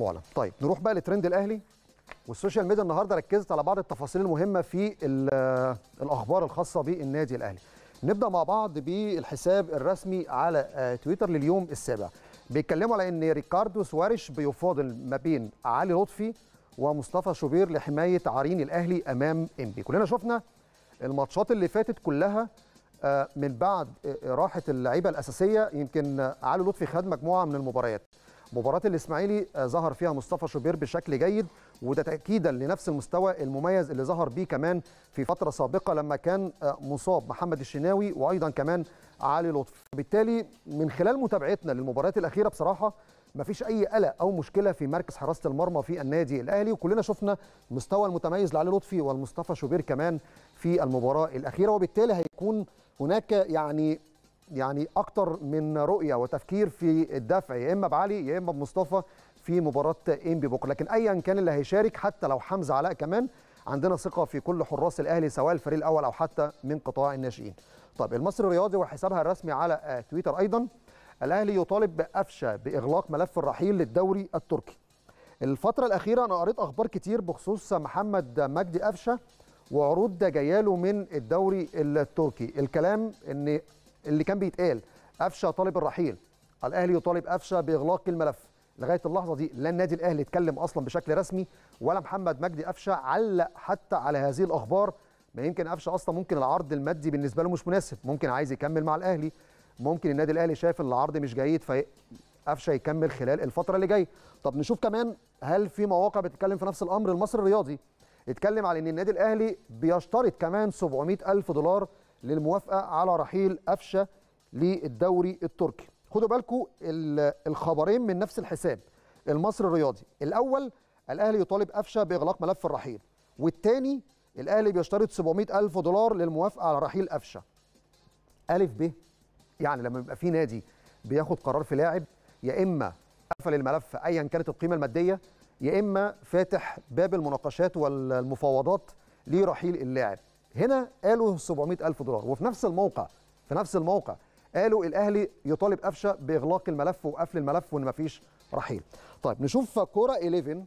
معلن طيب نروح بقى لترند الاهلي والسوشيال ميديا النهارده ركزت على بعض التفاصيل المهمه في آه، الاخبار الخاصه بالنادي الاهلي نبدا مع بعض بالحساب الرسمي على آه، تويتر لليوم السابع بيتكلموا على ان ريكاردو سواريش بيفاضل ما بين علي لطفي ومصطفى شوبير لحمايه عرين الاهلي امام انبي كلنا شفنا الماتشات اللي فاتت كلها آه، من بعد راحه اللعيبه الاساسيه يمكن علي لطفي خد مجموعه من المباريات مباراة الإسماعيلي آه، ظهر فيها مصطفى شوبير بشكل جيد وده تأكيدا لنفس المستوى المميز اللي ظهر بيه كمان في فترة سابقة لما كان آه، مصاب محمد الشناوي وأيضا كمان علي لطفي بالتالي من خلال متابعتنا للمباريات الأخيرة بصراحة مفيش اي قلق او مشكله في مركز حراسه المرمى في النادي الاهلي وكلنا شفنا مستوى المتميز لعلي لطفي والمصطفى شوبير كمان في المباراه الاخيره وبالتالي هيكون هناك يعني يعني اكتر من رؤيه وتفكير في الدفع يا اما بعلي يا اما بمصطفى في مباراه انبي بكره لكن ايا كان اللي هيشارك حتى لو حمزه علاء كمان عندنا ثقه في كل حراس الاهلي سواء الفريق الاول او حتى من قطاع الناشئين طب المصري الرياضي وحسابها الرسمي على آه، تويتر ايضا الاهلي يطالب بقفشه باغلاق ملف الرحيل للدوري التركي الفتره الاخيره انا قريت اخبار كتير بخصوص محمد مجدي قفشه وعروض جايه له من الدوري التركي الكلام ان اللي كان بيتقال قفشه طالب الرحيل الاهلي يطالب قفشه باغلاق الملف لغايه اللحظه دي لا النادي الاهلي اتكلم اصلا بشكل رسمي ولا محمد مجدي قفشه علق حتى على هذه الاخبار ما يمكن قفشه اصلا ممكن العرض المادي بالنسبه له مش مناسب ممكن عايز يكمل مع الاهلي ممكن النادي الاهلي شايف ان العرض مش جيد فقفشه يكمل خلال الفتره اللي جايه طب نشوف كمان هل في مواقع بتتكلم في نفس الامر المصري الرياضي اتكلم على ان النادي الاهلي بيشترط كمان 700 الف دولار للموافقه على رحيل قفشه للدوري التركي خدوا بالكم الخبرين من نفس الحساب المصري الرياضي الاول الاهلي يطالب قفشه باغلاق ملف الرحيل والثاني الاهلي بيشترط 700 الف دولار للموافقه على رحيل قفشه الف ب يعني لما بيبقى في نادي بياخد قرار في لاعب يا اما قفل الملف ايا كانت القيمه الماديه يا اما فاتح باب المناقشات والمفاوضات لرحيل اللاعب هنا قالوا 700 ألف دولار وفي نفس الموقع في نفس الموقع قالوا الأهلي يطالب قفشة بإغلاق الملف وقفل الملف وإن مفيش رحيل طيب نشوف كورة 11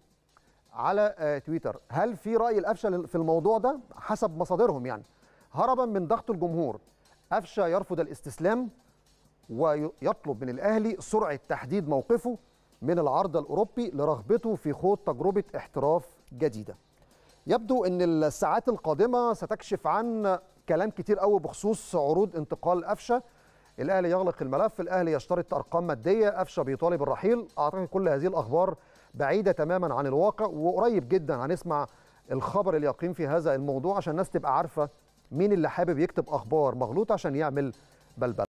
على آه، تويتر هل في رأي القفشة في الموضوع ده حسب مصادرهم يعني هربا من ضغط الجمهور قفشه يرفض الاستسلام ويطلب من الاهلي سرعه تحديد موقفه من العرض الاوروبي لرغبته في خوض تجربه احتراف جديده يبدو أن الساعات القادمة ستكشف عن كلام كتير قوي بخصوص عروض انتقال قفشه الاهلي يغلق الملف الاهلي يشترط ارقام ماديه قفشه بيطالب الرحيل اعتقد كل هذه الاخبار بعيده تماما عن الواقع وقريب جدا هنسمع الخبر اليقين في هذا الموضوع عشان الناس تبقى عارفه مين اللي حابب يكتب اخبار مغلوطه عشان يعمل بلبل